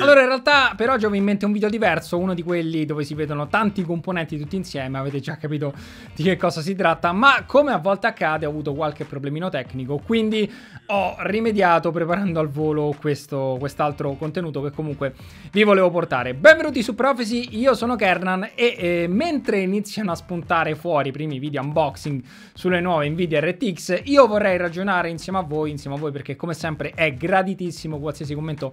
Allora, in realtà per oggi avevo in mente un video diverso, uno di quelli dove si vedono tanti componenti tutti insieme, avete già capito di che cosa si tratta, ma come a volte accade ho avuto qualche problemino tecnico, quindi ho rimediato preparando al volo questo, quest'altro contenuto che comunque vi volevo portare. Benvenuti su Prophecy, io sono Kernan e eh, mentre iniziano a spuntare fuori i primi video unboxing sulle nuove Nvidia RTX, io vorrei ragionare insieme a voi, insieme a voi perché come sempre è graditissimo qualsiasi commento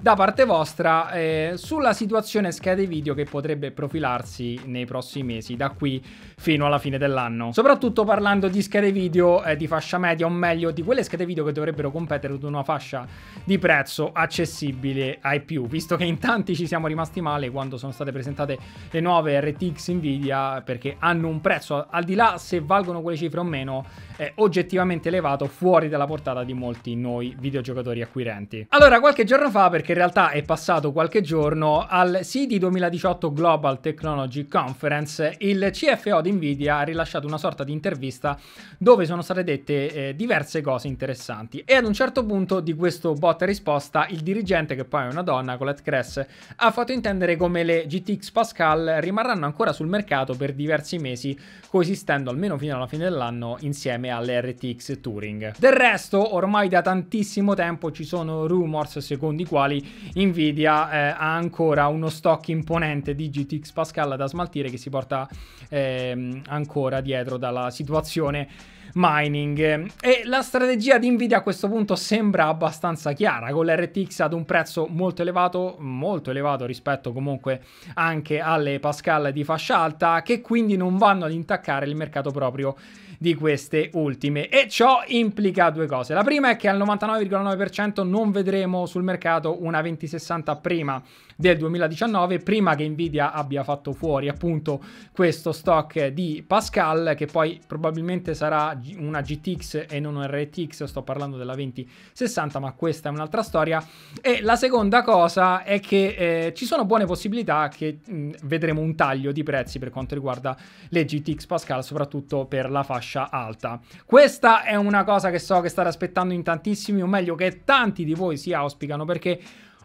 da parte vostra, nostra eh, sulla situazione schede video che potrebbe profilarsi nei prossimi mesi, da qui fino alla fine dell'anno. Soprattutto parlando di schede video eh, di fascia media, o meglio di quelle schede video che dovrebbero competere ad una fascia di prezzo accessibile ai più, visto che in tanti ci siamo rimasti male quando sono state presentate le nuove RTX Nvidia perché hanno un prezzo, al di là se valgono quelle cifre o meno, eh, oggettivamente elevato fuori dalla portata di molti noi videogiocatori acquirenti. Allora, qualche giorno fa, perché in realtà è passato qualche giorno al City 2018 Global Technology Conference il CFO di Nvidia ha rilasciato una sorta di intervista dove sono state dette eh, diverse cose interessanti e ad un certo punto di questo bot risposta il dirigente che poi è una donna, Colette Cress, ha fatto intendere come le GTX Pascal rimarranno ancora sul mercato per diversi mesi coesistendo almeno fino alla fine dell'anno insieme alle RTX Touring. Del resto ormai da tantissimo tempo ci sono rumors secondo i quali Nvidia Nvidia eh, ha ancora uno stock imponente di GTX Pascal da smaltire che si porta eh, ancora dietro dalla situazione mining. E la strategia di Nvidia a questo punto sembra abbastanza chiara, con l'RTX ad un prezzo molto elevato, molto elevato rispetto comunque anche alle Pascal di fascia alta, che quindi non vanno ad intaccare il mercato proprio di queste ultime. E ciò implica due cose. La prima è che al 99,9% non vedremo sul mercato una 2060 prima del 2019, prima che Nvidia abbia fatto fuori appunto questo stock di Pascal, che poi probabilmente sarà una GTX e non un RTX, sto parlando della 2060, ma questa è un'altra storia. E la seconda cosa è che eh, ci sono buone possibilità che mh, vedremo un taglio di prezzi per quanto riguarda le GTX Pascal, soprattutto per la fascia fascia alta. Questa è una cosa che so che state aspettando in tantissimi, o meglio che tanti di voi si auspicano perché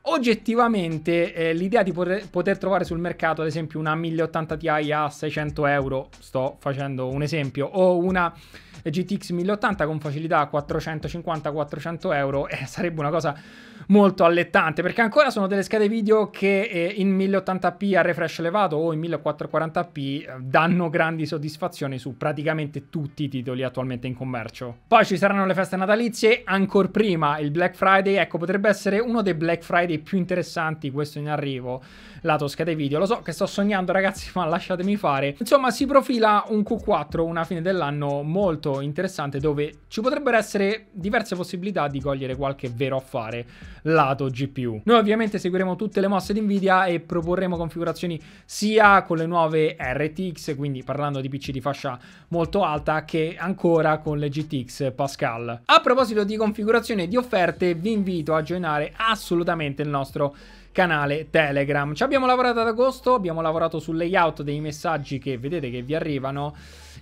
Oggettivamente eh, l'idea di poter, poter, trovare sul mercato ad esempio una 1080 Ti a 600 euro, sto facendo un esempio, o una GTX 1080 con facilità a 450-400 euro eh, sarebbe una cosa molto allettante perché ancora sono delle schede video che eh, in 1080p a refresh elevato o in 1440p eh, danno grandi soddisfazioni su praticamente tutti i titoli attualmente in commercio. Poi ci saranno le feste natalizie, ancora prima il Black Friday, ecco potrebbe essere uno dei Black Friday dei più interessanti, questo in arrivo, la tosca dei video. Lo so che sto sognando ragazzi, ma lasciatemi fare. Insomma, si profila un Q4, una fine dell'anno molto interessante dove ci potrebbero essere diverse possibilità di cogliere qualche vero affare lato GPU. Noi ovviamente seguiremo tutte le mosse di Nvidia e proporremo configurazioni sia con le nuove RTX, quindi parlando di PC di fascia molto alta, che ancora con le GTX Pascal. A proposito di configurazione e di offerte, vi invito a joinare assolutamente il nostro canale Telegram. Ci abbiamo lavorato ad agosto, abbiamo lavorato sul layout dei messaggi che vedete che vi arrivano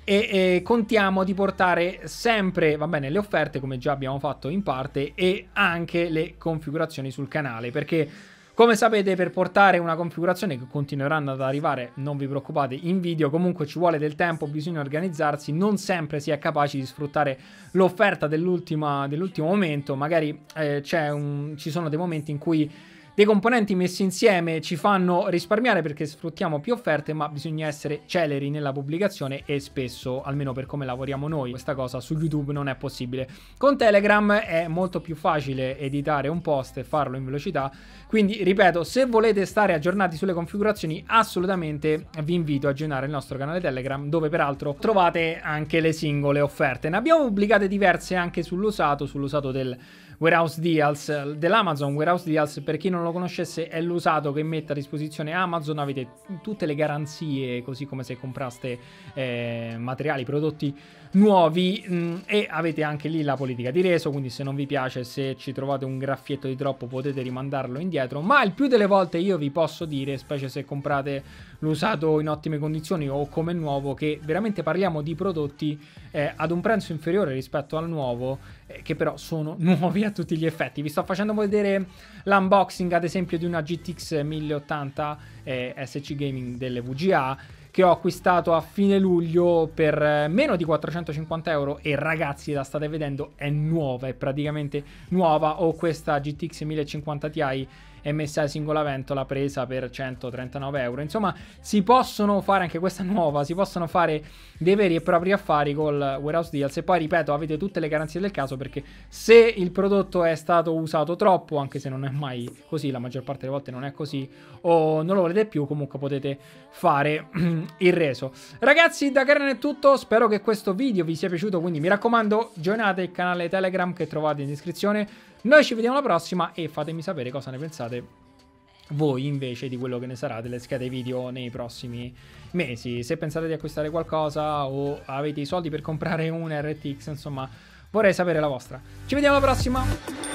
e, e, contiamo di portare sempre, va bene, le offerte come già abbiamo fatto in parte e anche le configurazioni sul canale perché come sapete per portare una configurazione che continueranno ad arrivare, non vi preoccupate, in video comunque ci vuole del tempo, bisogna organizzarsi, non sempre si è capaci di sfruttare l'offerta dell'ultimo dell momento, magari eh, un, ci sono dei momenti in cui dei componenti messi insieme ci fanno risparmiare perché sfruttiamo più offerte, ma bisogna essere celeri nella pubblicazione e spesso, almeno per come lavoriamo noi, questa cosa su YouTube non è possibile. Con Telegram è molto più facile editare un post e farlo in velocità, quindi ripeto, se volete stare aggiornati sulle configurazioni, assolutamente vi invito a aggiornare il nostro canale Telegram, dove peraltro trovate anche le singole offerte. Ne abbiamo pubblicate diverse anche sull'usato, sull'usato del Warehouse Deals dell'Amazon. Warehouse Deals, per chi non lo conoscesse, è l'usato che mette a disposizione Amazon. Avete tutte le garanzie, così come se compraste eh, materiali, prodotti nuovi mh, mm, e avete anche lì la politica di reso, quindi se non vi piace, se ci trovate un graffietto di troppo potete rimandarlo indietro, ma il più delle volte io vi posso dire, specie se comprate l'usato in ottime condizioni o come nuovo, che veramente parliamo di prodotti eh, ad un prezzo inferiore rispetto al nuovo, eh, che però sono nuovi a tutti gli effetti. Vi sto facendo vedere l'unboxing ad esempio di una GTX 1080 eh, SC Gaming delle VGA che ho acquistato a fine luglio per eh, meno di 450 euro e ragazzi la state vedendo è nuova, è praticamente nuova. Ho questa GTX 1050 Ti e messa singola ventola presa per 139 euro. Insomma, si possono fare anche questa nuova, si possono fare dei veri e propri affari col warehouse deals. E poi ripeto, avete tutte le garanzie del caso perché se il prodotto è stato usato troppo, anche se non è mai così, la maggior parte delle volte non è così, o non lo volete più, comunque potete fare il reso. Ragazzi, da Karen è tutto. Spero che questo video vi sia piaciuto. Quindi mi raccomando, joinate il canale Telegram che trovate in descrizione. Noi ci vediamo alla prossima e fatemi sapere cosa ne pensate voi invece di quello che ne sarà delle schede video nei prossimi mesi. Se pensate di acquistare qualcosa o avete i soldi per comprare un RTX, insomma, vorrei sapere la vostra. Ci vediamo alla prossima!